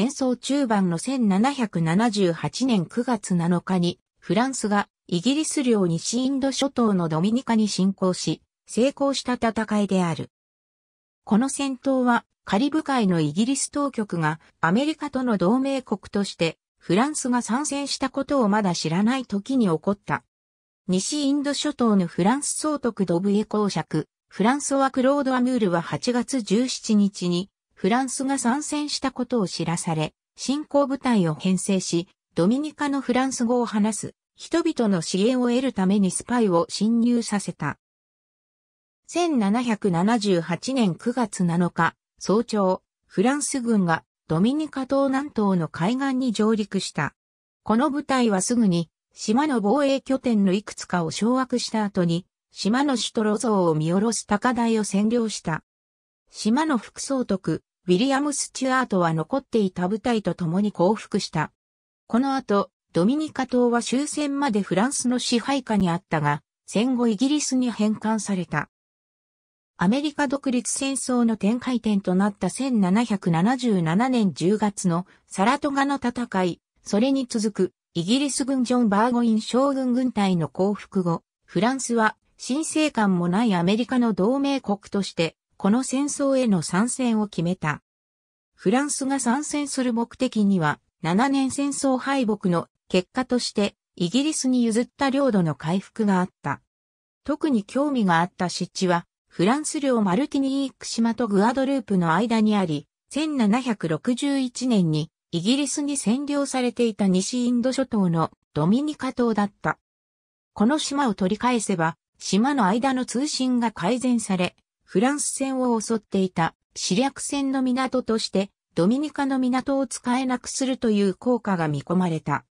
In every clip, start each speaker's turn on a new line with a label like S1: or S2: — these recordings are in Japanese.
S1: 戦争中盤の1778年9月7日に、フランスがイギリス領西インド諸島のドミニカに侵攻し、成功した戦いである。この戦闘は、カリブ海のイギリス当局がアメリカとの同盟国としてフランスが参戦したことをまだ知らない時に起こった。西インド諸島のフランス総督ドブエ公爵、フランソワ・クロード・アムールは8月17日にフランスが参戦したことを知らされ、進行部隊を編成し、ドミニカのフランス語を話す人々の支援を得るためにスパイを侵入させた。1778年9月7日、早朝、フランス軍がドミニカ島南東の海岸に上陸した。この部隊はすぐに島の防衛拠点のいくつかを掌握した後に、島の首都ロゾーを見下ろす高台を占領した。島の副総督、ウィリアム・スチュアートは残っていた部隊と共に降伏した。この後、ドミニカ島は終戦までフランスの支配下にあったが、戦後イギリスに返還された。アメリカ独立戦争の展開点となった1777年10月のサラトガの戦い、それに続くイギリス軍ジョン・バーゴイン将軍軍隊の降伏後、フランスは新生感もないアメリカの同盟国としてこの戦争への参戦を決めた。フランスが参戦する目的には、7年戦争敗北の結果として、イギリスに譲った領土の回復があった。特に興味があった湿地は、フランス領マルティニーク島とグアドループの間にあり、1761年にイギリスに占領されていた西インド諸島のドミニカ島だった。この島を取り返せば、島の間の通信が改善され、フランス船を襲っていた死略船の港としてドミニカの港を使えなくするという効果が見込まれた。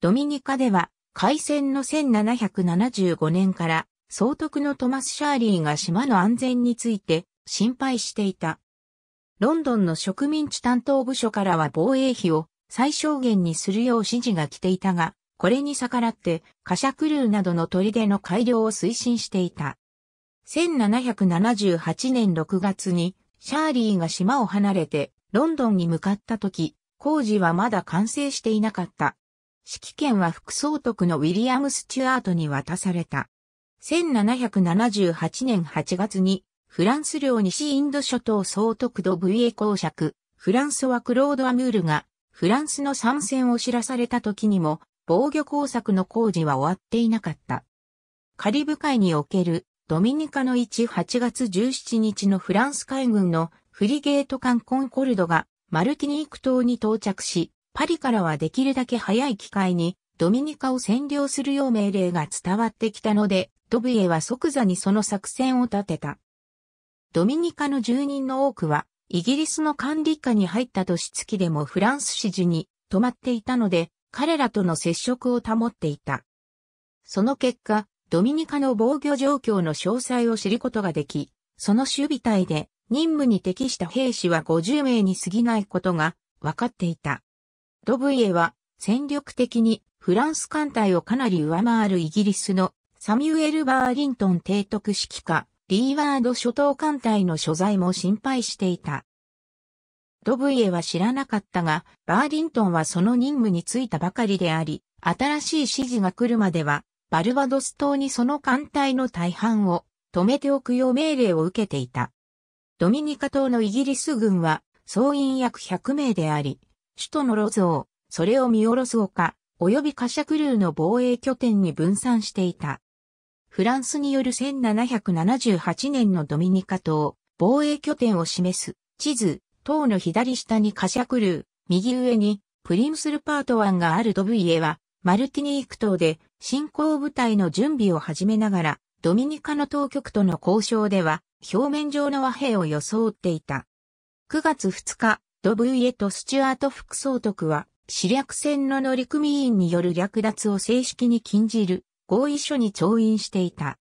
S1: ドミニカでは海戦の1775年から総督のトマス・シャーリーが島の安全について心配していた。ロンドンの植民地担当部署からは防衛費を最小限にするよう指示が来ていたが、これに逆らって、貨車クルーなどの砦の改良を推進していた。1778年6月に、シャーリーが島を離れて、ロンドンに向かった時、工事はまだ完成していなかった。指揮権は副総督のウィリアム・スチュアートに渡された。1778年8月に、フランス領西インド諸島総督ドブイエ公爵、フランスはクロード・アムールが、フランスの参戦を知らされた時にも、防御工作の工事は終わっていなかった。カリブ海におけるドミニカの1 8月17日のフランス海軍のフリゲート艦コンコルドがマルティニーク島に到着し、パリからはできるだけ早い機会にドミニカを占領するよう命令が伝わってきたので、ドブエは即座にその作戦を立てた。ドミニカの住人の多くは、イギリスの管理下に入った年月でもフランス支持に止まっていたので、彼らとの接触を保っていた。その結果、ドミニカの防御状況の詳細を知ることができ、その守備隊で任務に適した兵士は50名に過ぎないことが分かっていた。ドブイエは戦力的にフランス艦隊をかなり上回るイギリスのサミュエル・バーリントン提督指揮下、リーワード諸島艦隊の所在も心配していた。ドブイエは知らなかったが、バーリントンはその任務に就いたばかりであり、新しい指示が来るまではバルバドス島にその艦隊の大半を止めておくよう命令を受けていた。ドミニカ島のイギリス軍は総員約100名であり、首都のロゾを、それを見下ろす丘、及びカシャクルーの防衛拠点に分散していた。フランスによる1778年のドミニカ島、防衛拠点を示す地図、島の左下にカシャクルー、右上にプリムスルパート湾があるドブイエは、マルティニーク島で進行部隊の準備を始めながら、ドミニカの当局との交渉では、表面上の和平を装っていた。9月2日、ドブイエとスチュアート副総督は、死略船の乗組員による略奪を正式に禁じる合意書に調印していた。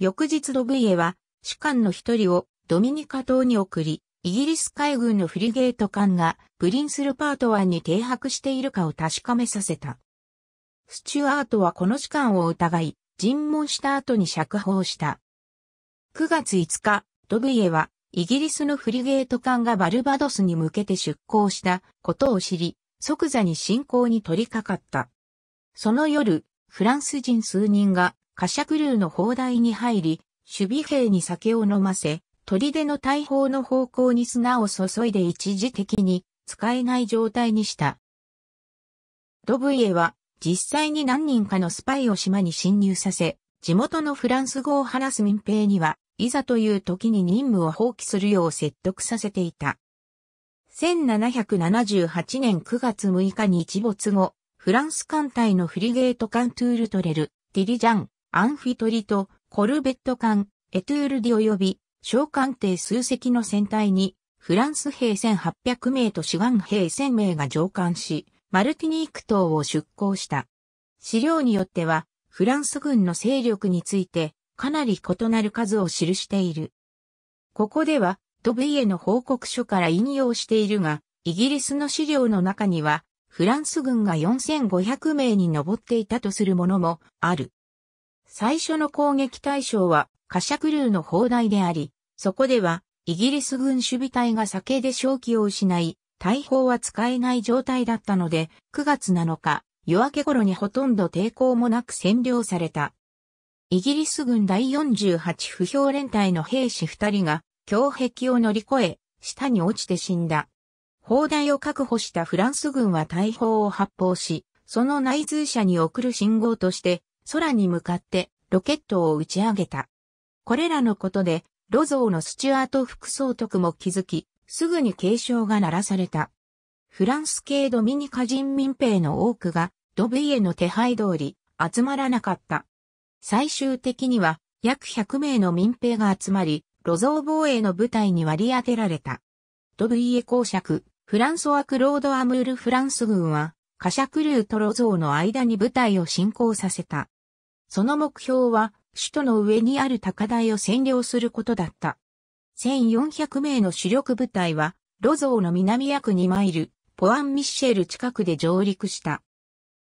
S1: 翌日ドブイエは、士官の一人をドミニカ島に送り、イギリス海軍のフリゲート艦がプリンスルパートンに停泊しているかを確かめさせた。スチュアートはこの士官を疑い、尋問した後に釈放した。9月5日、ドグイエは、イギリスのフリゲート艦がバルバドスに向けて出港したことを知り、即座に進行に取り掛かった。その夜、フランス人数人が、貨車クルーの砲台に入り、守備兵に酒を飲ませ、砦の大砲の方向に砂を注いで一時的に使えない状態にした。ドブイエは実際に何人かのスパイを島に侵入させ、地元のフランス語を話す民兵には、いざという時に任務を放棄するよう説得させていた。1778年9月6日に一没後、フランス艦隊のフリゲート艦トゥールトレル、ディリジャン、アンフィトリとコルベット艦、エトゥールディ及び、小艦艇数隻の船体に、フランス兵1800名と志願兵1000名が上艦し、マルティニーク島を出港した。資料によっては、フランス軍の勢力について、かなり異なる数を記している。ここでは、ドブイエの報告書から引用しているが、イギリスの資料の中には、フランス軍が4500名に上っていたとするものもある。最初の攻撃対象は、カシャクルーの砲台であり、そこでは、イギリス軍守備隊が酒で正気を失い、大砲は使えない状態だったので、9月7日、夜明け頃にほとんど抵抗もなく占領された。イギリス軍第48不評連隊の兵士2人が、強壁を乗り越え、下に落ちて死んだ。砲台を確保したフランス軍は大砲を発砲し、その内通者に送る信号として、空に向かってロケットを打ち上げた。これらのことで、ロゾーのスチュアート副総督も気づき、すぐに警鐘が鳴らされた。フランス系ドミニカ人民兵の多くがドブイエの手配通り集まらなかった。最終的には約100名の民兵が集まり、路蔵防衛の部隊に割り当てられた。ドブイエ公爵、フランソワ・クロード・アムール・フランス軍は、カシャクルーと路蔵の間に部隊を進行させた。その目標は、首都の上にある高台を占領することだった。1400名の主力部隊は、ロゾーの南約2マイル、ポアン・ミッシェル近くで上陸した。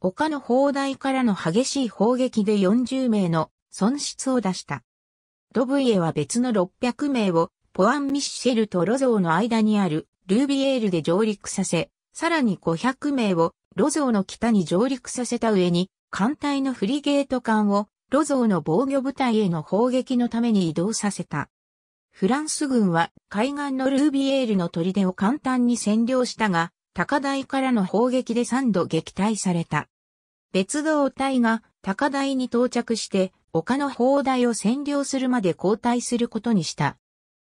S1: 丘の砲台からの激しい砲撃で40名の損失を出した。ドブイエは別の600名をポアン・ミッシェルとロゾーの間にあるルービエールで上陸させ、さらに500名をロゾーの北に上陸させた上に、艦隊のフリゲート艦をロゾーの防御部隊への砲撃のために移動させた。フランス軍は海岸のルービエールの砦を簡単に占領したが、高台からの砲撃で3度撃退された。別動隊が高台に到着して丘の砲台を占領するまで交代することにした。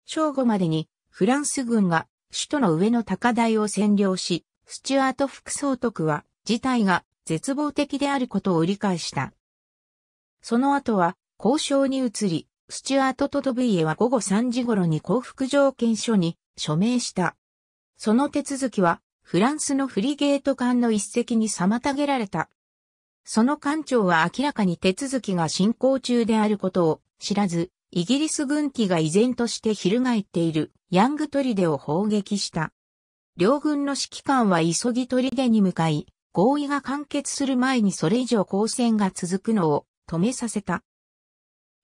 S1: 正午までにフランス軍が首都の上の高台を占領し、スチュアート副総督は事態が絶望的であることを理解した。その後は交渉に移り、スチュアート・トドブイエは午後3時頃に幸福条件書に署名した。その手続きは、フランスのフリゲート艦の一隻に妨げられた。その艦長は明らかに手続きが進行中であることを知らず、イギリス軍機が依然として翻っているヤングトリデを砲撃した。両軍の指揮官は急ぎトリデに向かい、合意が完結する前にそれ以上交戦が続くのを止めさせた。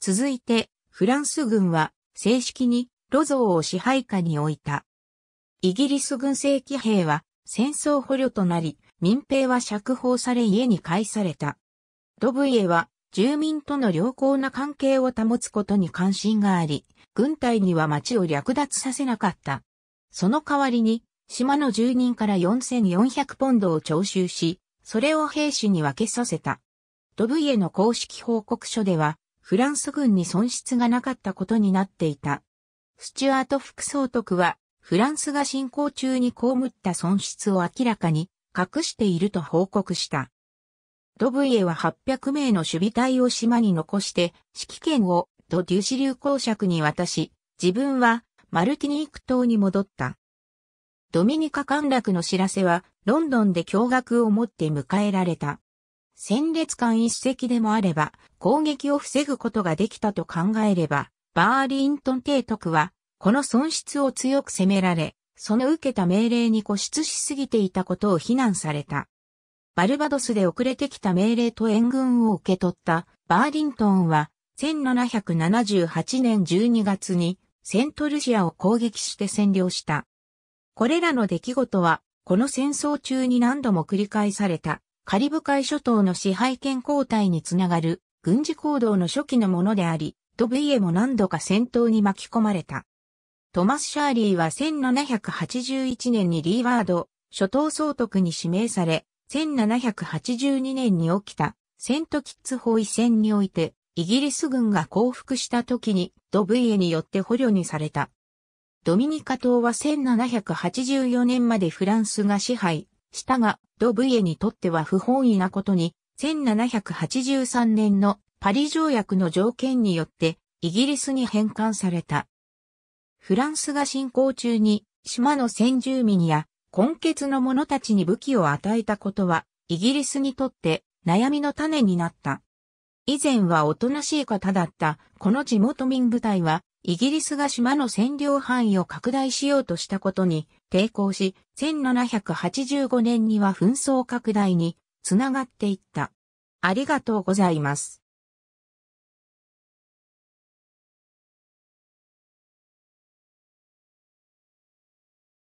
S1: 続いて、フランス軍は正式にロゾーを支配下に置いた。イギリス軍正規兵は戦争捕虜となり、民兵は釈放され家に帰された。ドブイエは住民との良好な関係を保つことに関心があり、軍隊には町を略奪させなかった。その代わりに、島の住人から4400ポンドを徴収し、それを兵士に分けさせた。ドブイエの公式報告書では、フランス軍に損失がなかったことになっていた。スチュアート副総督は、フランスが侵攻中に被った損失を明らかに隠していると報告した。ドブイエは800名の守備隊を島に残して、指揮権をドデュシ流公爵に渡し、自分はマルティニーク島に戻った。ドミニカ陥落の知らせは、ロンドンで驚愕をもって迎えられた。戦列艦一隻でもあれば、攻撃を防ぐことができたと考えれば、バーリントン提督は、この損失を強く責められ、その受けた命令に固執しすぎていたことを非難された。バルバドスで遅れてきた命令と援軍を受け取ったバーリントンは、1778年12月にセントルシアを攻撃して占領した。これらの出来事は、この戦争中に何度も繰り返された。カリブ海諸島の支配権交代につながる軍事行動の初期のものであり、ドブイエも何度か戦闘に巻き込まれた。トマス・シャーリーは1781年にリーワード、諸島総督に指名され、1782年に起きたセントキッツ包囲戦において、イギリス軍が降伏した時にドブイエによって捕虜にされた。ドミニカ島は1784年までフランスが支配、したが、ド・ブイエにとっては不本意なことに、1783年のパリ条約の条件によってイギリスに返還された。フランスが侵攻中に島の先住民や根血の者たちに武器を与えたことはイギリスにとって悩みの種になった。以前はおとなしい方だったこの地元民部隊はイギリスが島の占領範囲を拡大しようとしたことに抵抗し、1785年には紛争拡大につながっていった。ありがとうございます。